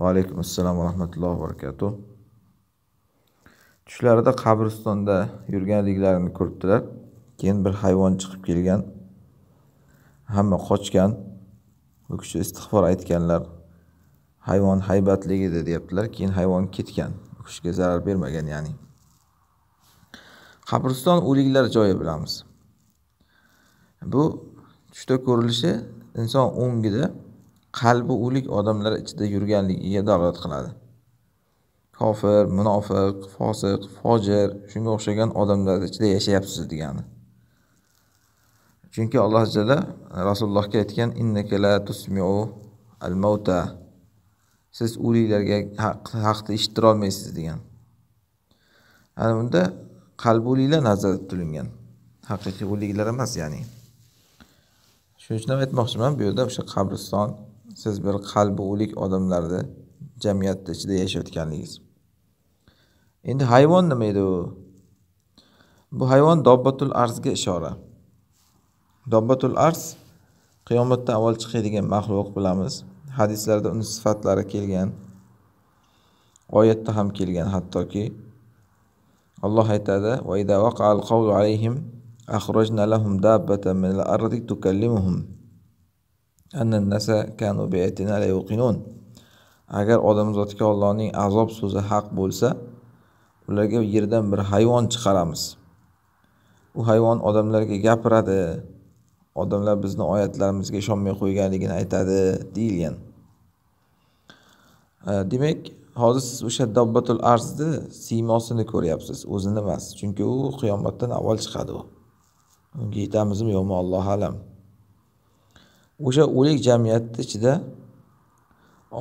va alaykum assalom va rahmatullohi va barakatuh tushlarida qabristonda yurganliklarini ko'ribdilar keyin bir hayvon chiqib kelgan hamma qochgan u kishi istig'for aytganlar hayvon haybatli edi deyaptilar keyin hayvon ketgan u kishiga zarar bermagan ya'ni qabriston o'liklar joyi bilamiz bu tushda ko'rilishi inson o'ngida qalbi o'lik odamlar ichida yurganligiga dalolat qiladi kofir munofiq fosiq fojir shunga o'xshagan odamlar ichida yashayapsiz degani chunki alloh jala rasulullohga aytgan innaka la tusmiu al mavta siz o'liklarga haqda eshittirolmaysiz degan ana bunda qalbi o'liklar nazarda tutilingan haqiqiy o'liklar emas ya'ni shuning uchun ham aytmoqchiman bu yerda o'sha qabriston siz bir qalbi o'lik odamlarni jamiyatni ichida yashayotganligingiz endi hayvon nima edi u bu hayvon dobbatul arzga ishora dobbatul arz qiyomatdan avval chiqadigan maxluq bilamiz hadislarda uni sifatlari kelgan oyatda ham kelgan hattoki alloh aytadi va ida vaqal qawlu alayhim أخرجنا لهم دابة من agar odamzodga ollohning azob so'zi haq bo'lsa ularga yerdan bir hayvon chiqaramiz u hayvon odamlarga gapiradi odamlar bizni oyatlarimizga ishonmay qo'yganligini aytadi deyilgan e, demak hozir siz o'sha dobbatul arzni siymosini ko'ryapsiz o'zini emas chunki u qiyomatdan avval chiqadi u unga yetamizmi yo'qmi allohu alam o'sha o'lik jamiyatni ichida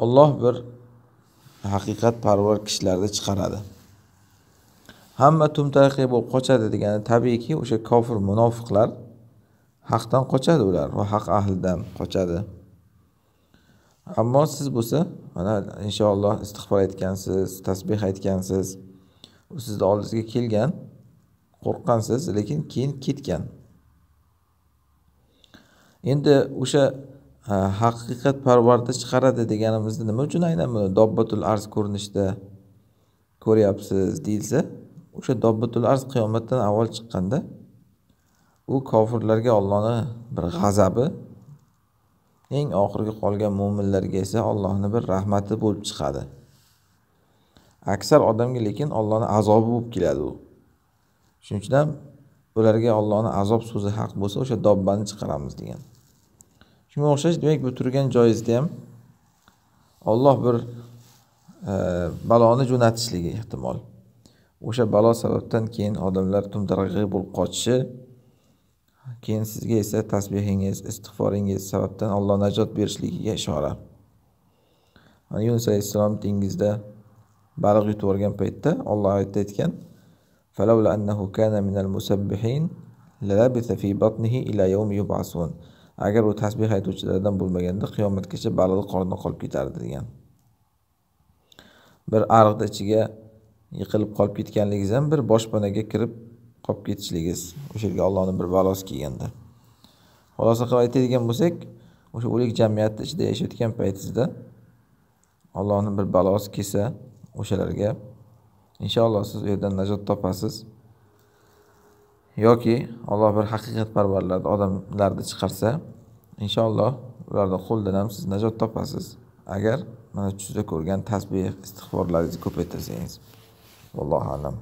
olloh bir haqiqatparvar kishilarni chiqaradi hamma tumtaraqi bo'lib qochadi degani tabiiyki o'sha kofir munofiqlar haqdan qochadi ular va haq ahlidan qochadi ammo siz bo'lsa mana inshaalloh istig'for aytgansiz tasbeh aytgansiz u sizni oldingizga kelgan qo'rqqansiz lekin keyin ketgan endi o'sha e, haqiqat parvarda chiqaradi deganimizda nima uchun aynan buni dobbatul arz ko'rinishda ko'ryapsiz deyilsa o'sha dobbatul arz qiyomatdan avval chiqqanda u kofirlarga ollohni bir g'azabi eng oxirgi qolgan mo'minlarga esa ollohni bir rahmati bo'lib chiqadi aksar odamga lekin ollohni azobi bo'lib keladi u shuning uchun ham ularga ollohni azob so'zi haq bo'lsa o'sha dobbani chiqaramiz degan shunga o'xshash demak bu turgan joyizda ham olloh bir e, baloni jo'natishligi ehtimol o'sha balo sababdan keyin odamlar tumtarag'i bo'lib qochishi keyin sizga esa tasbehingiz istig'foringiz sababdan olloh najot berishligiga ishora yunus alayhissalom dengizda baliq yutib yuborgan paytda olloh oyatda aytgan فلولا أنه كان من المسبحين للبث في بطنه إلى يوم يبعثون agar u tasbeh aytuvchilardan bo'lmaganda qiyomatgacha ballig'i qornida qolib ketardi degan bir ariqni ichiga yiqilib qolib ketganligingiz ham bir boshpanaga kirib qolib ketishligingiz o'sha yerga ollohni bir balosi kelganda xulosa qilib aytadigan bo'lsak o'sha o'lik jamiyatni ichida yashayotgan paytingizda ollohni bir balosi kelsa o'shalarga inshaalloh siz u yerdan najot topasiz yoki alloh bir haqiqatparvarlarni odamlarni chiqarsa inshaalloh ularni qo'lidan ham siz najot topasiz agar mana tushda ko'rgan tasbeh istig'forlaringizni ko'paytirsangiz vallohu alam